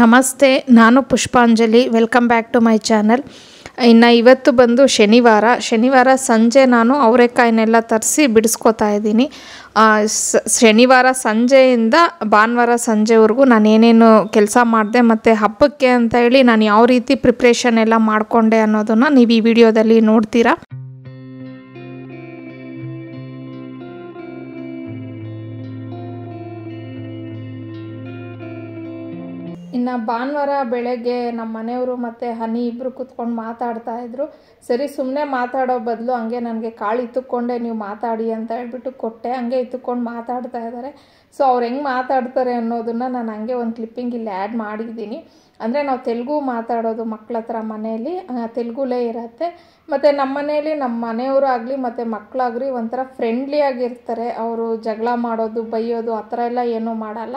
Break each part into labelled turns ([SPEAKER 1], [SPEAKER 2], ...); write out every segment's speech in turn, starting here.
[SPEAKER 1] ನಮಸ್ತೆ ನಾನು Pushpanjali welcome back to my channel ಇನ್ನು ಇವತ್ತು ಬಂದು ಶನಿವಾರ ಶನಿವಾರ ಸಂಜೆ ನಾನು ಅವರೆಕಾಯಿನೆಲ್ಲ ತರಿಸಿ ಬಿಡಿಸ್ಕೋತಾ ಇದ್ದೀನಿ ಶನಿವಾರ ಸಂಜೆಯಿಂದ ಭಾನುವಾರ ಸಂಜೆವರೆಗೂ ನಾನು ಏನೇನು ಕೆಲಸ ಮಾಡಿದೆ ಮತ್ತು ಹಬ್ಬಕ್ಕೆ ಅಂತ ಹೇಳಿ ನಾನು ಯಾವ ರೀತಿ ಪ್ರಿಪ್ರೇಷನ್ ಎಲ್ಲ ಮಾಡಿಕೊಂಡೆ ಅನ್ನೋದನ್ನು ನೀವು ಈ ವಿಡಿಯೋದಲ್ಲಿ ನೋಡ್ತೀರಾ ಇನ್ನು ಭಾನುವಾರ ಬೆಳಗ್ಗೆ ನಮ್ಮ ಮನೆಯವರು ಮತ್ತು ಹನಿ ಇಬ್ಬರು ಕೂತ್ಕೊಂಡು ಮಾತಾಡ್ತಾ ಇದ್ರು ಸರಿ ಸುಮ್ಮನೆ ಮಾತಾಡೋ ಬದಲು ಹಂಗೆ ನನಗೆ ಕಾಳು ಇತ್ತುಕೊಂಡೆ ನೀವು ಮಾತಾಡಿ ಅಂತ ಹೇಳ್ಬಿಟ್ಟು ಕೊಟ್ಟೆ ಹಂಗೆ ಇತ್ತುಕೊಂಡು ಮಾತಾಡ್ತಾ ಇದ್ದಾರೆ ಸೊ ಅವ್ರು ಹೆಂಗೆ ಮಾತಾಡ್ತಾರೆ ಅನ್ನೋದನ್ನು ನಾನು ಹಂಗೆ ಒಂದು ಕ್ಲಿಪ್ಪಿಂಗ್ ಇಲ್ಲಿ ಆ್ಯಡ್ ಮಾಡಿದ್ದೀನಿ ಅಂದರೆ ನಾವು ತೆಲುಗು ಮಾತಾಡೋದು ಮಕ್ಕಳ ಹತ್ರ ಮನೆಯಲ್ಲಿ ತೆಲುಗುಲೇ ಇರತ್ತೆ ಮತ್ತು ನಮ್ಮ ಮನೆಯಲ್ಲಿ ನಮ್ಮ ಮನೆಯವರು ಆಗಲಿ ಮತ್ತು ಮಕ್ಕಳಾಗಲಿ ಒಂಥರ ಫ್ರೆಂಡ್ಲಿಯಾಗಿರ್ತಾರೆ ಅವರು ಜಗಳ ಮಾಡೋದು ಬೈಯೋದು ಆ ಥರ ಎಲ್ಲ ಏನೂ ಮಾಡಲ್ಲ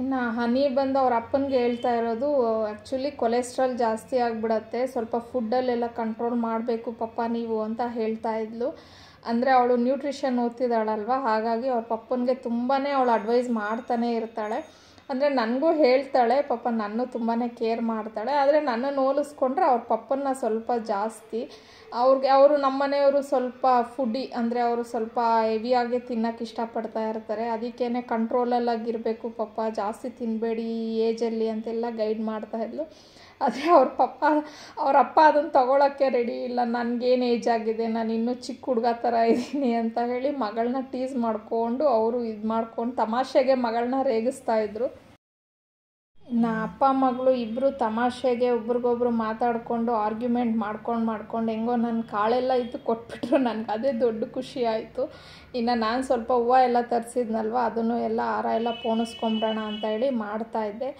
[SPEAKER 1] ಇನ್ನು ಹನಿ ಬಂದು ಅವ್ರ ಅಪ್ಪನಿಗೆ ಹೇಳ್ತಾ ಇರೋದು ಆ್ಯಕ್ಚುಲಿ ಕೊಲೆಸ್ಟ್ರಾಲ್ ಜಾಸ್ತಿ ಆಗಿಬಿಡತ್ತೆ ಸ್ವಲ್ಪ ಫುಡ್ಡಲ್ಲೆಲ್ಲ ಕಂಟ್ರೋಲ್ ಮಾಡಬೇಕು ಪಪ್ಪ ನೀವು ಅಂತ ಹೇಳ್ತಾ ಇದ್ಲು ಅಂದರೆ ಅವಳು ನ್ಯೂಟ್ರಿಷನ್ ಓದ್ತಿದ್ದಾಳಲ್ವ ಹಾಗಾಗಿ ಅವ್ರ ಪಪ್ಪನಿಗೆ ತುಂಬಾ ಅವಳು ಅಡ್ವೈಸ್ ಮಾಡ್ತಾನೆ ಇರ್ತಾಳೆ ಅಂದರೆ ನನಗೂ ಹೇಳ್ತಾಳೆ ಪಾಪ ನನ್ನ ತುಂಬಾ ಕೇರ್ ಮಾಡ್ತಾಳೆ ಆದರೆ ನನ್ನನ್ನು ಹೋಲಿಸ್ಕೊಂಡ್ರೆ ಅವ್ರ ಪಪ್ಪನ್ನ ಸ್ವಲ್ಪ ಜಾಸ್ತಿ ಅವ್ರಿಗೆ ಅವರು ನಮ್ಮನೆಯವರು ಸ್ವಲ್ಪ ಫುಡ್ಡಿ ಅಂದರೆ ಅವರು ಸ್ವಲ್ಪ ಹೆವಿಯಾಗಿ ತಿನ್ನೋಕೆ ಇಷ್ಟಪಡ್ತಾ ಇರ್ತಾರೆ ಅದಕ್ಕೇ ಕಂಟ್ರೋಲಲ್ಲಾಗಿರಬೇಕು ಪಪ್ಪ ಜಾಸ್ತಿ ತಿನ್ನಬೇಡಿ ಈ ಏಜಲ್ಲಿ ಅಂತೆಲ್ಲ ಗೈಡ್ ಮಾಡ್ತಾ ಇದ್ಲು ಆದರೆ ಅವ್ರ ಪಪ್ಪ ಅವ್ರ ಅಪ್ಪ ಅದನ್ನು ತೊಗೊಳಕ್ಕೆ ರೆಡಿ ಇಲ್ಲ ನನಗೇನು ಏಜ್ ಆಗಿದೆ ನಾನು ಇನ್ನೂ ಚಿಕ್ಕ ಹುಡುಗ ಥರ ಇದ್ದೀನಿ ಅಂತ ಹೇಳಿ ಮಗಳನ್ನ ಟೀಸ್ ಮಾಡಿಕೊಂಡು ಅವರು ಇದು ಮಾಡ್ಕೊಂಡು ತಮಾಷೆಗೆ ಮಗಳನ್ನ ರೇಗಿಸ್ತಾ ಇದ್ದರು ನಾ ಅಪ್ಪ ಮಗಳು ಇಬ್ಬರು ತಮಾಷೆಗೆ ಒಬ್ರಿಗೊಬ್ರು ಮಾತಾಡಿಕೊಂಡು ಆರ್ಗ್ಯುಮೆಂಟ್ ಮಾಡ್ಕೊಂಡು ಮಾಡ್ಕೊಂಡು ಹೆಂಗೋ ನನ್ನ ಕಾಳೆಲ್ಲ ಇತ್ತು ಕೊಟ್ಬಿಟ್ರು ನನಗೆ ಅದೇ ದೊಡ್ಡ ಖುಷಿ ಆಯಿತು ಇನ್ನು ನಾನು ಸ್ವಲ್ಪ ಹೂವು ಎಲ್ಲ ತರಿಸಿದ್ನಲ್ವ ಅದನ್ನು ಎಲ್ಲ ಹಾರ ಎಲ್ಲ ಪೋಣಿಸ್ಕೊಂಬಿಡೋಣ ಅಂತ ಹೇಳಿ ಮಾಡ್ತಾಯಿದ್ದೆ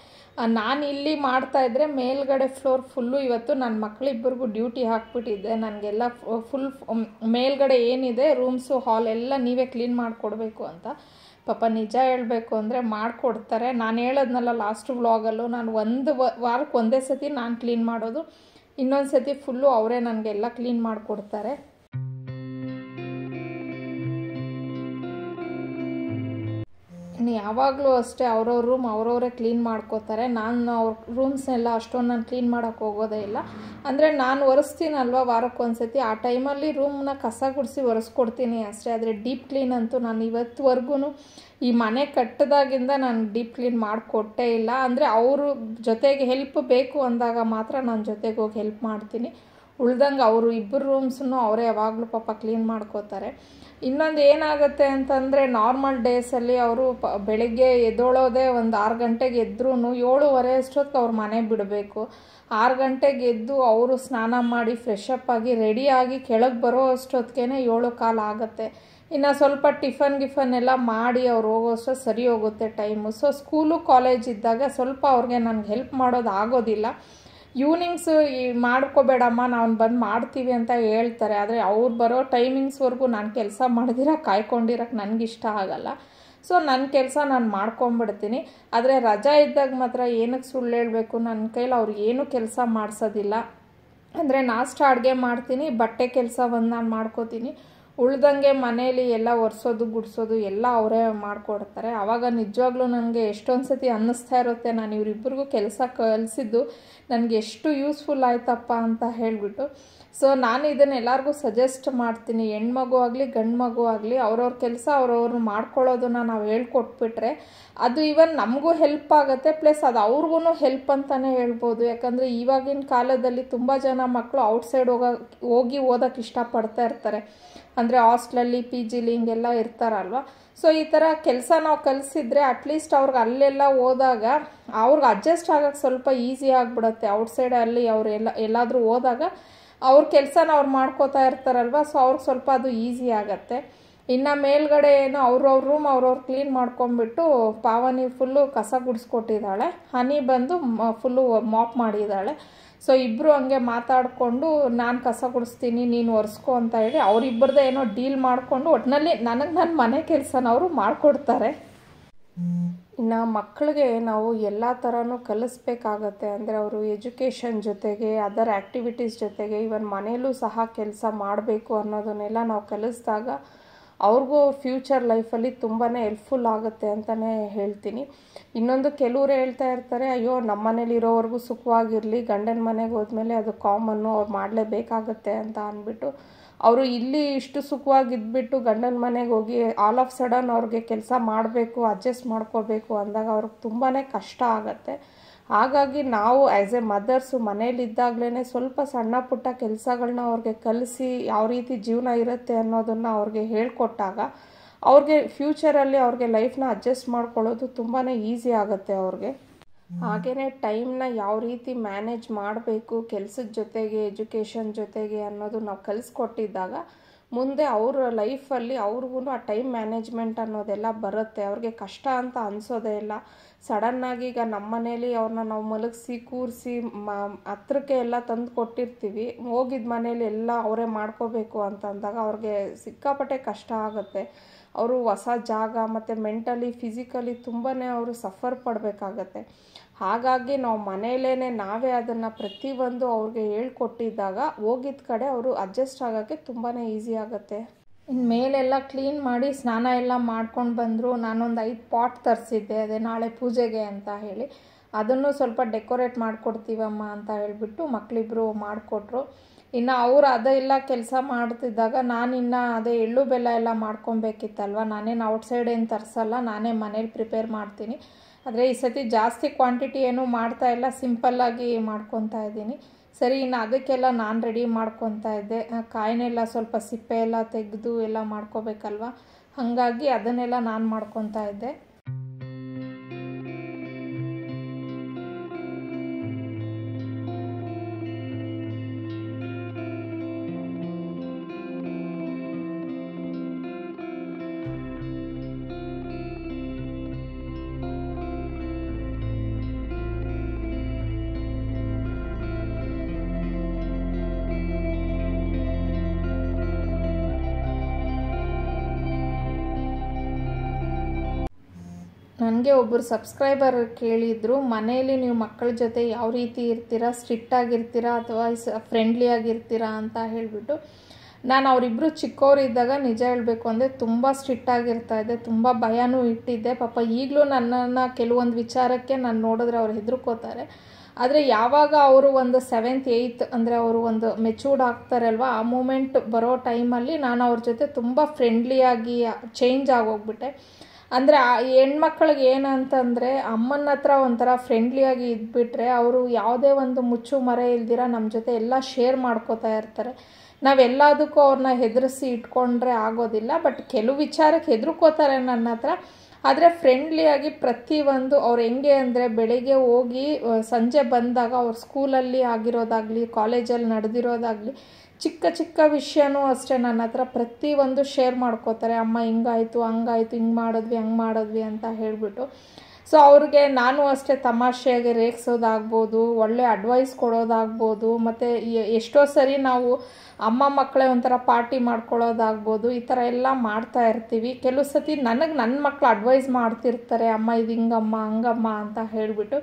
[SPEAKER 1] ನಾನು ಇಲ್ಲಿ ಮಾಡ್ತಾ ಇದ್ದರೆ ಮೇಲ್ಗಡೆ ಫ್ಲೋರ್ ಫುಲ್ಲು ಇವತ್ತು ನನ್ನ ಮಕ್ಕಳಿಬ್ಬರಿಗೂ ಡ್ಯೂಟಿ ಹಾಕ್ಬಿಟ್ಟಿದ್ದೆ ನನಗೆಲ್ಲ ಫುಲ್ ಮೇಲ್ಗಡೆ ಏನಿದೆ ರೂಮ್ಸು ಹಾಲ್ ಎಲ್ಲ ನೀವೇ ಕ್ಲೀನ್ ಮಾಡಿಕೊಡ್ಬೇಕು ಅಂತ ಪಾಪ ನಿಜ ಹೇಳಬೇಕು ಅಂದರೆ ಮಾಡಿಕೊಡ್ತಾರೆ ನಾನು ಹೇಳೋದ್ನಲ್ಲ ಲಾಸ್ಟ್ ವ್ಲಾಗಲ್ಲೂ ನಾನು ಒಂದು ವಾರಕ್ಕೆ ಒಂದೇ ಸತಿ ನಾನು ಕ್ಲೀನ್ ಮಾಡೋದು ಇನ್ನೊಂದು ಸತಿ ಫುಲ್ಲು ಅವರೇ ನನಗೆಲ್ಲ ಕ್ಲೀನ್ ಮಾಡಿಕೊಡ್ತಾರೆ ಯಾವಾಗಲೂ ಅಷ್ಟೇ ಅವ್ರವ್ರ ರೂಮ್ ಅವರವರೇ ಕ್ಲೀನ್ ಮಾಡ್ಕೋತಾರೆ ನಾನು ಅವ್ರ ರೂಮ್ಸ್ನೆಲ್ಲ ಅಷ್ಟೊಂದು ನಾನು ಕ್ಲೀನ್ ಮಾಡೋಕ್ಕೆ ಹೋಗೋದೇ ಇಲ್ಲ ಅಂದರೆ ನಾನು ಒರೆಸ್ತೀನಲ್ವ ವಾರಕ್ಕೊಂದ್ಸತಿ ಆ ಟೈಮಲ್ಲಿ ರೂಮ್ನ ಕಸ ಗುಡಿಸಿ ಒರೆಸ್ಕೊಡ್ತೀನಿ ಅಷ್ಟೇ ಆದರೆ ಡೀಪ್ ಕ್ಲೀನ್ ಅಂತೂ ನಾನು ಇವತ್ತುವರೆಗೂ ಈ ಮನೆ ಕಟ್ಟದಾಗಿಂದ ನಾನು ಡೀಪ್ ಕ್ಲೀನ್ ಮಾಡಿಕೊಟ್ಟೇ ಇಲ್ಲ ಅಂದರೆ ಅವರು ಜೊತೆಗೆ ಹೆಲ್ಪ್ ಬೇಕು ಅಂದಾಗ ಮಾತ್ರ ನಾನು ಜೊತೆಗೆ ಹೋಗಿ ಹೆಲ್ಪ್ ಮಾಡ್ತೀನಿ ಉಳ್ದಂಗೆ ಅವರು ಇಬ್ಬರು ರೂಮ್ಸನ್ನು ಅವರೇ ಯಾವಾಗಲೂ ಪಾಪ ಕ್ಲೀನ್ ಮಾಡ್ಕೋತಾರೆ ಇನ್ನೊಂದು ಏನಾಗುತ್ತೆ ಅಂತಂದರೆ ನಾರ್ಮಲ್ ಡೇಸಲ್ಲಿ ಅವರು ಪ ಬೆಳಿಗ್ಗೆ ಎದ್ದೋಳೋದೇ ಒಂದು ಆರು ಗಂಟೆಗೆ ಎದ್ರೂ ಏಳುವರೆ ಅಷ್ಟೊತ್ತಿಗೆ ಅವ್ರ ಮನೆ ಬಿಡಬೇಕು ಆರು ಗಂಟೆಗೆ ಎದ್ದು ಅವರು ಸ್ನಾನ ಮಾಡಿ ಫ್ರೆಶಪ್ ಆಗಿ ರೆಡಿಯಾಗಿ ಕೆಳಗೆ ಬರೋ ಅಷ್ಟೊತ್ತಿಗೆ ಏಳು ಕಾಲ ಆಗುತ್ತೆ ಇನ್ನು ಸ್ವಲ್ಪ ಟಿಫನ್ ಗಿಫನ್ ಎಲ್ಲ ಮಾಡಿ ಅವ್ರು ಹೋಗೋಷ್ಟು ಸರಿ ಹೋಗುತ್ತೆ ಟೈಮು ಸೊ ಸ್ಕೂಲು ಕಾಲೇಜ್ ಇದ್ದಾಗ ಸ್ವಲ್ಪ ಅವ್ರಿಗೆ ನನಗೆ ಹೆಲ್ಪ್ ಮಾಡೋದು ಆಗೋದಿಲ್ಲ ಈವ್ನಿಂಗ್ಸು ಈ ಮಾಡ್ಕೋಬೇಡಮ್ಮ ನಾವು ಬಂದು ಮಾಡ್ತೀವಿ ಅಂತ ಹೇಳ್ತಾರೆ ಆದರೆ ಅವ್ರು ಬರೋ ಟೈಮಿಂಗ್ಸ್ವರೆಗೂ ನಾನು ಕೆಲಸ ಮಾಡಿದಿರ ಕಾಯ್ಕೊಂಡಿರೋಕ್ಕೆ ಇಷ್ಟ ಆಗಲ್ಲ ಸೊ ನನ್ನ ಕೆಲಸ ನಾನು ಮಾಡ್ಕೊಂಬಿಡ್ತೀನಿ ಆದರೆ ರಜಾ ಇದ್ದಾಗ ಮಾತ್ರ ಏನಕ್ಕೆ ಸುಳ್ಳು ಹೇಳಬೇಕು ನನ್ನ ಕೈಲಿ ಅವ್ರು ಏನೂ ಕೆಲಸ ಮಾಡಿಸೋದಿಲ್ಲ ಅಂದರೆ ನಾಷ್ಟು ಅಡುಗೆ ಮಾಡ್ತೀನಿ ಬಟ್ಟೆ ಕೆಲಸ ಒಂದು ನಾನು ಮಾಡ್ಕೋತೀನಿ ಉಳ್ದಂಗೆ ಮನೇಲಿ ಎಲ್ಲ ಒರೆಸೋದು ಗುಡಿಸೋದು ಎಲ್ಲ ಅವರೇ ಮಾಡಿಕೊಡ್ತಾರೆ ಆವಾಗ ನಿಜವಾಗ್ಲೂ ನನಗೆ ಎಷ್ಟೊಂದು ಸತಿ ಅನ್ನಿಸ್ತಾ ಇರುತ್ತೆ ನಾನು ಇವರಿಬ್ಬರಿಗೂ ಕೆಲಸ ಕಲಿಸಿದ್ದು ನನಗೆ ಎಷ್ಟು ಯೂಸ್ಫುಲ್ ಆಯ್ತಪ್ಪ ಅಂತ ಹೇಳಿಬಿಟ್ಟು ಸೊ ನಾನು ಇದನ್ನು ಎಲ್ಲರಿಗೂ ಸಜೆಸ್ಟ್ ಮಾಡ್ತೀನಿ ಹೆಣ್ಮಗು ಆಗಲಿ ಗಂಡು ಮಗು ಆಗಲಿ ಅವ್ರವ್ರ ಕೆಲಸ ಅವ್ರವ್ರು ಮಾಡ್ಕೊಳ್ಳೋದನ್ನ ನಾವು ಹೇಳ್ಕೊಟ್ಬಿಟ್ರೆ ಅದು ಇವನ್ ನಮಗೂ ಹೆಲ್ಪ್ ಆಗುತ್ತೆ ಪ್ಲಸ್ ಅದು ಅವ್ರಿಗೂ ಹೆಲ್ಪ್ ಅಂತಲೇ ಹೇಳ್ಬೋದು ಯಾಕಂದರೆ ಇವಾಗಿನ ಕಾಲದಲ್ಲಿ ತುಂಬ ಜನ ಮಕ್ಕಳು ಔಟ್ಸೈಡ್ ಹೋಗೋ ಹೋಗಿ ಓದೋಕ್ಕೆ ಇಷ್ಟಪಡ್ತಾ ಇರ್ತಾರೆ ಅಂದರೆ ಹಾಸ್ಟ್ಲಲ್ಲಿ ಪಿ ಜಿಲಿ ಹಿಂಗೆಲ್ಲ ಇರ್ತಾರಲ್ವ ಸೊ ಈ ಥರ ಕೆಲಸ ನಾವು ಕಲಿಸಿದ್ರೆ ಅಟ್ಲೀಸ್ಟ್ ಅವ್ರಿಗೆ ಅಲ್ಲೆಲ್ಲ ಹೋದಾಗ ಅವ್ರಿಗೆ ಅಡ್ಜಸ್ಟ್ ಆಗೋಕ್ಕೆ ಸ್ವಲ್ಪ ಈಸಿ ಆಗಿಬಿಡುತ್ತೆ ಔಟ್ಸೈಡಲ್ಲಿ ಅವ್ರು ಎಲ್ಲ ಎಲ್ಲಾದರೂ ಹೋದಾಗ ಅವ್ರ ಕೆಲಸನ ಅವ್ರು ಮಾಡ್ಕೋತಾ ಇರ್ತಾರಲ್ವ ಸೊ ಅವ್ರಿಗೆ ಸ್ವಲ್ಪ ಅದು ಈಸಿ ಆಗತ್ತೆ ಇನ್ನು ಮೇಲ್ಗಡೆ ಏನು ಅವ್ರವ್ರ ರೂಮ್ ಅವ್ರವ್ರು ಕ್ಲೀನ್ ಮಾಡ್ಕೊಂಬಿಟ್ಟು ಪಾವನಿ ಫುಲ್ಲು ಕಸ ಗುಡಿಸ್ಕೊಟ್ಟಿದ್ದಾಳೆ ಹನಿ ಬಂದು ಫುಲ್ಲು ಮಾಪ್ ಮಾಡಿದ್ದಾಳೆ ಸೊ ಇಬ್ಬರು ಹಂಗೆ ಮಾತಾಡಿಕೊಂಡು ನಾನು ಕಸ ಗುಡಿಸ್ತೀನಿ ನೀನು ಒರೆಸ್ಕೊ ಅಂತ ಹೇಳಿ ಅವರಿಬ್ಬರದೇ ಏನೋ ಡೀಲ್ ಮಾಡಿಕೊಂಡು ಒಟ್ಟಿನಲ್ಲಿ ನನಗೆ ನನ್ನ ಮನೆ ಕೆಲಸನ ಅವರು ಮಾಡಿಕೊಡ್ತಾರೆ ಇನ್ನು ಮಕ್ಕಳಿಗೆ ನಾವು ಎಲ್ಲ ಥರನೂ ಕಲಿಸ್ಬೇಕಾಗತ್ತೆ ಅಂದರೆ ಅವರು ಎಜುಕೇಷನ್ ಜೊತೆಗೆ ಅದರ್ ಆ್ಯಕ್ಟಿವಿಟೀಸ್ ಜೊತೆಗೆ ಇವನ್ ಮನೆಯಲ್ಲೂ ಸಹ ಕೆಲಸ ಮಾಡಬೇಕು ಅನ್ನೋದನ್ನೆಲ್ಲ ನಾವು ಕಲಿಸಿದಾಗ ಅವ್ರಿಗೂ ಫ್ಯೂಚರ್ ಲೈಫಲ್ಲಿ ತುಂಬಾ ಹೆಲ್ಪ್ಫುಲ್ ಆಗುತ್ತೆ ಅಂತಲೇ ಹೇಳ್ತೀನಿ ಇನ್ನೊಂದು ಕೆಲವರು ಹೇಳ್ತಾ ಇರ್ತಾರೆ ಅಯ್ಯೋ ನಮ್ಮ ಮನೇಲಿರೋವರೆಗೂ ಸುಖವಾಗಿರಲಿ ಗಂಡನ ಮನೆಗೆ ಹೋದ್ಮೇಲೆ ಅದು ಕಾಮನ್ನು ಅವ್ರು ಮಾಡಲೇಬೇಕಾಗತ್ತೆ ಅಂತ ಅಂದ್ಬಿಟ್ಟು ಅವರು ಇಲ್ಲಿ ಇಷ್ಟು ಸುಖವಾಗಿದ್ಬಿಟ್ಟು ಗಂಡನ ಮನೆಗೆ ಹೋಗಿ ಆಲ್ ಆಫ್ ಸಡನ್ ಅವ್ರಿಗೆ ಕೆಲಸ ಮಾಡಬೇಕು ಅಡ್ಜಸ್ಟ್ ಮಾಡ್ಕೋಬೇಕು ಅಂದಾಗ ಅವ್ರಿಗೆ ತುಂಬಾ ಕಷ್ಟ ಆಗುತ್ತೆ ಹಾಗಾಗಿ ನಾವು ಆ್ಯಸ್ ಎ ಮದರ್ಸು ಮನೇಲಿದ್ದಾಗಲೇ ಸ್ವಲ್ಪ ಸಣ್ಣ ಪುಟ್ಟ ಕೆಲಸಗಳನ್ನ ಅವ್ರಿಗೆ ಕಲಿಸಿ ಯಾವ ರೀತಿ ಜೀವನ ಇರುತ್ತೆ ಅನ್ನೋದನ್ನು ಅವ್ರಿಗೆ ಹೇಳಿಕೊಟ್ಟಾಗ ಅವ್ರಿಗೆ ಫ್ಯೂಚರಲ್ಲಿ ಅವ್ರಿಗೆ ಲೈಫ್ನ ಅಡ್ಜಸ್ಟ್ ಮಾಡ್ಕೊಳ್ಳೋದು ತುಂಬಾ ಈಸಿ ಆಗುತ್ತೆ ಅವ್ರಿಗೆ ಹಾಗೆಯೇ ಟೈಮ್ನ ಯಾವ ರೀತಿ ಮ್ಯಾನೇಜ್ ಮಾಡಬೇಕು ಕೆಲಸದ ಜೊತೆಗೆ ಎಜುಕೇಷನ್ ಜೊತೆಗೆ ಅನ್ನೋದು ನಾವು ಕಲಿಸ್ಕೊಟ್ಟಿದ್ದಾಗ ಮುಂದೆ ಅವರ ಲೈಫಲ್ಲಿ ಅವ್ರಿಗೂ ಆ ಟೈಮ್ ಮ್ಯಾನೇಜ್ಮೆಂಟ್ ಅನ್ನೋದೆಲ್ಲ ಬರುತ್ತೆ ಅವ್ರಿಗೆ ಕಷ್ಟ ಅಂತ ಅನಿಸೋದೇ ಇಲ್ಲ ಸಡನ್ನಾಗಿ ಈಗ ನಮ್ಮ ಮನೇಲಿ ಅವ್ರನ್ನ ನಾವು ಮಲಗಿಸಿ ಕೂರಿಸಿ ಮ ಹತ್ರಕ್ಕೆ ಎಲ್ಲ ತಂದು ಕೊಟ್ಟಿರ್ತೀವಿ ಹೋಗಿದ್ದ ಮನೇಲಿ ಎಲ್ಲ ಅವರೇ ಮಾಡ್ಕೋಬೇಕು ಅಂತ ಅಂದಾಗ ಅವ್ರಿಗೆ ಸಿಕ್ಕಾಪಟ್ಟೆ ಕಷ್ಟ ಆಗುತ್ತೆ ಅವರು ಹೊಸ ಜಾಗ ಮತ್ತು ಮೆಂಟಲಿ ಫಿಸಿಕಲಿ ತುಂಬಾ ಅವರು ಸಫರ್ ಪಡಬೇಕಾಗತ್ತೆ ಹಾಗಾಗಿ ನಾವು ಮನೆಯಲ್ಲೇ ನಾವೇ ಅದನ್ನು ಪ್ರತಿಯೊಂದು ಅವ್ರಿಗೆ ಹೇಳ್ಕೊಟ್ಟಿದ್ದಾಗ ಹೋಗಿದ್ದ ಕಡೆ ಅವರು ಅಡ್ಜಸ್ಟ್ ಆಗೋಕ್ಕೆ ತುಂಬಾ ಈಸಿ ಆಗುತ್ತೆ ಇನ್ನು ಮೇಲೆಲ್ಲ ಕ್ಲೀನ್ ಮಾಡಿ ಸ್ನಾನ ಎಲ್ಲ ಮಾಡ್ಕೊಂಡು ಬಂದರು ನಾನೊಂದು ಐದು ಪಾಟ್ ತರಿಸಿದ್ದೆ ಅದೇ ನಾಳೆ ಪೂಜೆಗೆ ಅಂತ ಹೇಳಿ ಅದನ್ನು ಸ್ವಲ್ಪ ಡೆಕೋರೇಟ್ ಮಾಡಿಕೊಡ್ತೀವಮ್ಮ ಅಂತ ಹೇಳಿಬಿಟ್ಟು ಮಕ್ಕಳಿಬ್ಬರು ಮಾಡಿಕೊಟ್ರು ಇನ್ನು ಅವರು ಅದೆಲ್ಲ ಕೆಲಸ ಮಾಡ್ತಿದ್ದಾಗ ನಾನಿನ್ನು ಅದೇ ಎಳ್ಳು ಬೆಲ್ಲ ಎಲ್ಲ ಮಾಡ್ಕೊಬೇಕಿತ್ತಲ್ವ ನಾನೇನು ಔಟ್ಸೈಡ್ ಏನು ತರಿಸಲ್ಲ ನಾನೇ ಮನೇಲಿ ಪ್ರಿಪೇರ್ ಮಾಡ್ತೀನಿ ಆದರೆ ಈ ಸತಿ ಜಾಸ್ತಿ ಕ್ವಾಂಟಿಟಿ ಏನು ಮಾಡ್ತಾ ಇಲ್ಲ ಸಿಂಪಲ್ಲಾಗಿ ಮಾಡ್ಕೊತಾ ಇದ್ದೀನಿ ಸರಿ ಇನ್ನು ಅದಕ್ಕೆಲ್ಲ ನಾನು ರೆಡಿ ಮಾಡ್ಕೊತಾ ಇದ್ದೆ ಕಾಯಿನೆಲ್ಲ ಸ್ವಲ್ಪ ಸಿಪ್ಪೆ ಎಲ್ಲ ತೆಗೆದು ಎಲ್ಲ ಮಾಡ್ಕೋಬೇಕಲ್ವ ಹಾಗಾಗಿ ಅದನ್ನೆಲ್ಲ ನಾನು ಮಾಡ್ಕೊತಾ ಇದ್ದೆ ನನಗೆ ಒಬ್ಬರು ಸಬ್ಸ್ಕ್ರೈಬರ್ ಕೇಳಿದರು ಮನೆಯಲ್ಲಿ ನೀವು ಮಕ್ಕಳ ಜೊತೆ ಯಾವ ರೀತಿ ಇರ್ತೀರಾ ಸ್ಟ್ರಿಕ್ಟ್ ಆಗಿರ್ತೀರಾ ಅಥವಾ ಫ್ರೆಂಡ್ಲಿ ಆಗಿರ್ತೀರಾ ಅಂತ ಹೇಳಿಬಿಟ್ಟು ನಾನು ಅವರಿಬ್ಬರು ಚಿಕ್ಕವರಿದ್ದಾಗ ನಿಜ ಹೇಳಬೇಕು ಅಂದರೆ ತುಂಬ ಸ್ಟ್ರಿಕ್ಟ್ ಆಗಿರ್ತಾ ಇದೆ ತುಂಬ ಭಯನೂ ಇಟ್ಟಿದ್ದೆ ಪಾಪ ಈಗಲೂ ನನ್ನನ್ನು ಕೆಲವೊಂದು ವಿಚಾರಕ್ಕೆ ನಾನು ನೋಡಿದ್ರೆ ಅವ್ರು ಹೆದರ್ಕೋತಾರೆ ಆದರೆ ಯಾವಾಗ ಅವರು ಒಂದು ಸೆವೆಂತ್ ಏಯ್ತ್ ಅಂದರೆ ಅವರು ಒಂದು ಮೆಚೂರ್ಡ್ ಆಗ್ತಾರಲ್ವ ಆ ಮೂಮೆಂಟ್ ಬರೋ ಟೈಮಲ್ಲಿ ನಾನು ಅವ್ರ ಜೊತೆ ತುಂಬ ಫ್ರೆಂಡ್ಲಿಯಾಗಿ ಚೇಂಜ್ ಆಗೋಗ್ಬಿಟ್ಟೆ ಅಂದರೆ ಆ ಹೆಣ್ಮಕ್ಳಿಗೆ ಏನಂತಂದರೆ ಅಮ್ಮನ ಹತ್ರ ಒಂಥರ ಫ್ರೆಂಡ್ಲಿಯಾಗಿ ಇದ್ಬಿಟ್ರೆ ಅವರು ಯಾವುದೇ ಒಂದು ಮುಚ್ಚು ಮರ ಇಲ್ದಿರ ನಮ್ಮ ಜೊತೆ ಎಲ್ಲ ಶೇರ್ ಮಾಡ್ಕೋತಾ ಇರ್ತಾರೆ ನಾವೆಲ್ಲದಕ್ಕೂ ಅವ್ರನ್ನ ಹೆದರಿಸಿ ಇಟ್ಕೊಂಡ್ರೆ ಆಗೋದಿಲ್ಲ ಬಟ್ ಕೆಲವು ವಿಚಾರಕ್ಕೆ ಹೆದರ್ಕೋತಾರೆ ನನ್ನ ಹತ್ರ ಆದರೆ ಫ್ರೆಂಡ್ಲಿಯಾಗಿ ಪ್ರತಿಯೊಂದು ಅವ್ರು ಹೆಂಗೆ ಅಂದರೆ ಬೆಳಿಗ್ಗೆ ಹೋಗಿ ಸಂಜೆ ಬಂದಾಗ ಅವ್ರ ಸ್ಕೂಲಲ್ಲಿ ಆಗಿರೋದಾಗಲಿ ಕಾಲೇಜಲ್ಲಿ ನಡೆದಿರೋದಾಗಲಿ ಚಿಕ್ಕ ಚಿಕ್ಕ ವಿಷಯನೂ ಅಷ್ಟೇ ನನ್ನ ಹತ್ರ ಪ್ರತಿಯೊಂದು ಶೇರ್ ಮಾಡ್ಕೋತಾರೆ ಅಮ್ಮ ಹಿಂಗಾಯಿತು ಹಂಗಾಯಿತು ಹಿಂಗೆ ಮಾಡಿದ್ವಿ ಹಂಗೆ ಮಾಡಿದ್ವಿ ಅಂತ ಹೇಳಿಬಿಟ್ಟು ಸೊ ಅವ್ರಿಗೆ ನಾನು ಅಷ್ಟೇ ತಮಾಷೆಯಾಗಿ ರೇಗಿಸೋದಾಗ್ಬೋದು ಒಳ್ಳೆ ಅಡ್ವೈಸ್ ಕೊಡೋದಾಗ್ಬೋದು ಮತ್ತು ಎಷ್ಟೋ ಸರಿ ನಾವು ಅಮ್ಮ ಮಕ್ಕಳೇ ಒಂಥರ ಪಾರ್ಟಿ ಮಾಡ್ಕೊಳ್ಳೋದಾಗ್ಬೋದು ಈ ಥರ ಎಲ್ಲ ಮಾಡ್ತಾ ಇರ್ತೀವಿ ಕೆಲವು ಸತಿ ನನಗೆ ನನ್ನ ಮಕ್ಕಳು ಅಡ್ವೈಸ್ ಮಾಡ್ತಿರ್ತಾರೆ ಅಮ್ಮ ಇದು ಹಿಂಗಮ್ಮ ಹಂಗಮ್ಮ ಅಂತ ಹೇಳಿಬಿಟ್ಟು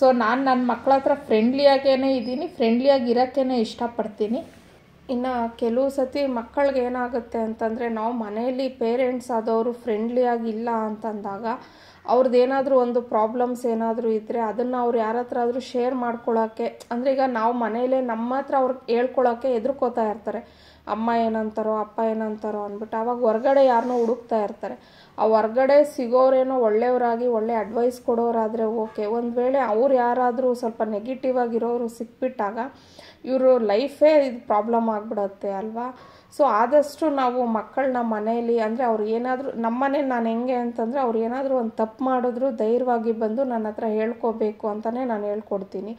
[SPEAKER 1] ಸೊ ನಾನು ನನ್ನ ಮಕ್ಕಳ ಹತ್ರ ಫ್ರೆಂಡ್ಲಿಯಾಗೇ ಇದ್ದೀನಿ ಫ್ರೆಂಡ್ಲಿಯಾಗಿ ಇರೋಕ್ಕೇ ಇಷ್ಟಪಡ್ತೀನಿ ಇನ್ನು ಕೆಲವು ಸತಿ ಮಕ್ಕಳಿಗೆ ಏನಾಗುತ್ತೆ ಅಂತಂದರೆ ನಾವು ಮನೆಯಲ್ಲಿ ಪೇರೆಂಟ್ಸ್ ಆದವರು ಫ್ರೆಂಡ್ಲಿಯಾಗಿಲ್ಲ ಅಂತಂದಾಗ ಅವ್ರದ್ದು ಏನಾದರೂ ಒಂದು ಪ್ರಾಬ್ಲಮ್ಸ್ ಏನಾದರೂ ಇದ್ದರೆ ಅದನ್ನು ಅವ್ರು ಯಾರ ಹತ್ರ ಆದರೂ ಶೇರ್ ಮಾಡ್ಕೊಳ್ಳೋಕ್ಕೆ ಅಂದರೆ ಈಗ ನಾವು ಮನೆಯಲ್ಲೇ ನಮ್ಮ ಹತ್ರ ಅವ್ರಿಗೆ ಹೇಳ್ಕೊಳ್ಳೋಕ್ಕೆ ಎದುರ್ಕೋತಾ ಇರ್ತಾರೆ ಅಮ್ಮ ಏನಂತಾರೋ ಅಪ್ಪ ಏನಂತಾರೋ ಅಂದ್ಬಿಟ್ಟು ಆವಾಗ ಹೊರ್ಗಡೆ ಯಾರನ್ನೋ ಹುಡುಕ್ತಾ ಇರ್ತಾರೆ ಆ ಹೊರ್ಗಡೆ ಸಿಗೋರೇನೋ ಒಳ್ಳೆಯವರಾಗಿ ಒಳ್ಳೆ ಅಡ್ವೈಸ್ ಕೊಡೋರಾದರೆ ಓಕೆ ಒಂದು ವೇಳೆ ಅವ್ರು ಯಾರಾದರೂ ಸ್ವಲ್ಪ ನೆಗೆಟಿವ್ ಆಗಿರೋರು ಸಿಕ್ಬಿಟ್ಟಾಗ ಇವರು ಲೈಫೇ ಇದು ಪ್ರಾಬ್ಲಮ್ ಆಗಿಬಿಡತ್ತೆ ಅಲ್ವಾ ಸೊ ಆದಷ್ಟು ನಾವು ಮಕ್ಕಳನ್ನ ಮನೆಯಲ್ಲಿ ಅಂದರೆ ಅವ್ರು ಏನಾದರೂ ನಮ್ಮನೆ ನಾನು ಹೆಂಗೆ ಅಂತಂದರೆ ಅವ್ರು ಏನಾದರೂ ಒಂದು ತಪ್ಪು ಮಾಡಿದ್ರು ಧೈರ್ಯವಾಗಿ ಬಂದು ನನ್ನ ಹತ್ರ ಹೇಳ್ಕೋಬೇಕು ಅಂತಲೇ ನಾನು ಹೇಳ್ಕೊಡ್ತೀನಿ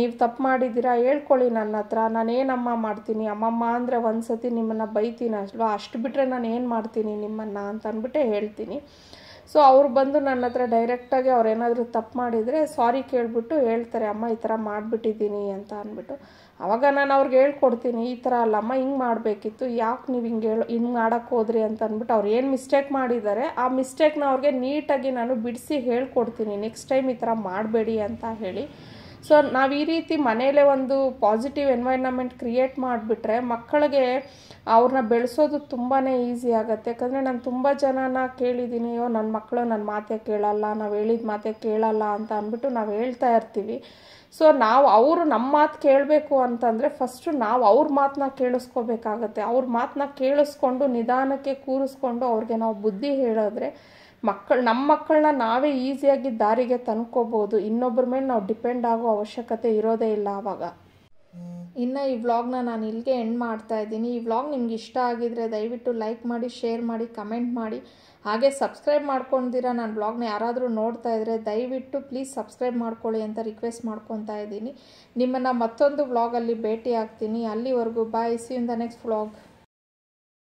[SPEAKER 1] ನೀವು ತಪ್ಪು ಮಾಡಿದ್ದೀರಾ ಹೇಳ್ಕೊಳ್ಳಿ ನನ್ನ ಹತ್ರ ನಾನು ಏನಮ್ಮ ಮಾಡ್ತೀನಿ ಅಮ್ಮಮ್ಮ ಅಂದರೆ ಒಂದು ಸತಿ ನಿಮ್ಮನ್ನು ಬೈತೀನಿ ಅಲ್ವಾ ಅಷ್ಟು ಬಿಟ್ಟರೆ ನಾನು ಏನು ಮಾಡ್ತೀನಿ ನಿಮ್ಮನ್ನು ಅಂತ ಅಂದ್ಬಿಟ್ಟೆ ಹೇಳ್ತೀನಿ ಸೊ ಅವ್ರು ಬಂದು ನನ್ನ ಹತ್ರ ಡೈರೆಕ್ಟಾಗಿ ಅವ್ರು ಏನಾದರೂ ತಪ್ಪು ಮಾಡಿದರೆ ಸಾರಿ ಕೇಳಿಬಿಟ್ಟು ಹೇಳ್ತಾರೆ ಅಮ್ಮ ಈ ಥರ ಮಾಡಿಬಿಟ್ಟಿದ್ದೀನಿ ಅಂತ ಅಂದ್ಬಿಟ್ಟು ಅವಾಗ ನಾನು ಅವ್ರಿಗೆ ಹೇಳ್ಕೊಡ್ತೀನಿ ಈ ಥರ ಅಲ್ಲಮ್ಮ ಹಿಂಗೆ ಮಾಡಬೇಕಿತ್ತು ಯಾಕೆ ನೀವು ಹಿಂಗೆ ಹೇಳೋ ಹಿಂಗೆ ಮಾಡೋಕ್ಕೆ ಹೋದ್ರಿ ಅಂತ ಅಂದ್ಬಿಟ್ಟು ಅವ್ರು ಏನು ಮಿಸ್ಟೇಕ್ ಮಾಡಿದ್ದಾರೆ ಆ ಮಿಸ್ಟೇಕ್ನ ಅವ್ರಿಗೆ ನೀಟಾಗಿ ನಾನು ಬಿಡಿಸಿ ಹೇಳ್ಕೊಡ್ತೀನಿ ನೆಕ್ಸ್ಟ್ ಟೈಮ್ ಈ ಥರ ಮಾಡಬೇಡಿ ಅಂತ ಹೇಳಿ ಸೊ ನಾವು ಈ ರೀತಿ ಮನೆಯಲ್ಲೇ ಒಂದು ಪಾಸಿಟಿವ್ ಎನ್ವೈರ್ನಮೆಂಟ್ ಕ್ರಿಯೇಟ್ ಮಾಡಿಬಿಟ್ರೆ ಮಕ್ಕಳಿಗೆ ಅವ್ರನ್ನ ಬೆಳೆಸೋದು ತುಂಬಾ ಈಸಿ ಆಗುತ್ತೆ ಯಾಕಂದರೆ ನಾನು ತುಂಬ ಜನನ ಕೇಳಿದ್ದೀನಿ ಅಯ್ಯೋ ನನ್ನ ಮಕ್ಕಳು ನನ್ನ ಮಾತೇ ಕೇಳಲ್ಲ ನಾವು ಹೇಳಿದ ಮಾತೆ ಕೇಳಲ್ಲ ಅಂತ ಅಂದ್ಬಿಟ್ಟು ನಾವು ಹೇಳ್ತಾ ಇರ್ತೀವಿ ಸೊ ನಾವು ಅವರು ನಮ್ಮ ಮಾತು ಕೇಳಬೇಕು ಅಂತಂದರೆ ಫಸ್ಟು ನಾವು ಅವ್ರ ಮಾತನ್ನ ಕೇಳಿಸ್ಕೋಬೇಕಾಗತ್ತೆ ಅವ್ರ ಮಾತನ್ನ ಕೇಳಿಸ್ಕೊಂಡು ನಿಧಾನಕ್ಕೆ ಕೂರಿಸ್ಕೊಂಡು ಅವ್ರಿಗೆ ನಾವು ಬುದ್ಧಿ ಹೇಳಿದ್ರೆ ಮಕ್ಕಳು ನಮ್ಮ ಮಕ್ಕಳನ್ನ ನಾವೇ ಈಸಿಯಾಗಿ ದಾರಿಗೆ ತಂದ್ಕೋಬೋದು ಇನ್ನೊಬ್ಬರ ಮೇಲೆ ನಾವು ಡಿಪೆಂಡ್ ಆಗೋ ಅವಶ್ಯಕತೆ ಇರೋದೇ ಇಲ್ಲ ಆವಾಗ ಇನ್ನು ಈ ವ್ಲಾಗ್ನ ನಾನು ಇಲ್ಲಿಗೆ ಎಂಡ್ ಮಾಡ್ತಾ ಇದ್ದೀನಿ ಈ ವ್ಲಾಗ್ ನಿಮ್ಗೆ ಇಷ್ಟ ಆಗಿದರೆ ದಯವಿಟ್ಟು ಲೈಕ್ ಮಾಡಿ ಶೇರ್ ಮಾಡಿ ಕಮೆಂಟ್ ಮಾಡಿ ಹಾಗೆ ಸಬ್ಸ್ಕ್ರೈಬ್ ಮಾಡ್ಕೊಂಡಿರ ನಾನು ವ್ಲಾಗ್ನ ಯಾರಾದರೂ ನೋಡ್ತಾ ಇದ್ದರೆ ದಯವಿಟ್ಟು ಪ್ಲೀಸ್ ಸಬ್ಸ್ಕ್ರೈಬ್ ಮಾಡ್ಕೊಳ್ಳಿ ಅಂತ ರಿಕ್ವೆಸ್ಟ್ ಮಾಡ್ಕೊತಾ ಇದ್ದೀನಿ ನಿಮ್ಮನ್ನು ಮತ್ತೊಂದು ವ್ಲಾಗಲ್ಲಿ ಭೇಟಿ ಆಗ್ತೀನಿ ಅಲ್ಲಿವರೆಗೂ bye see in the next vlog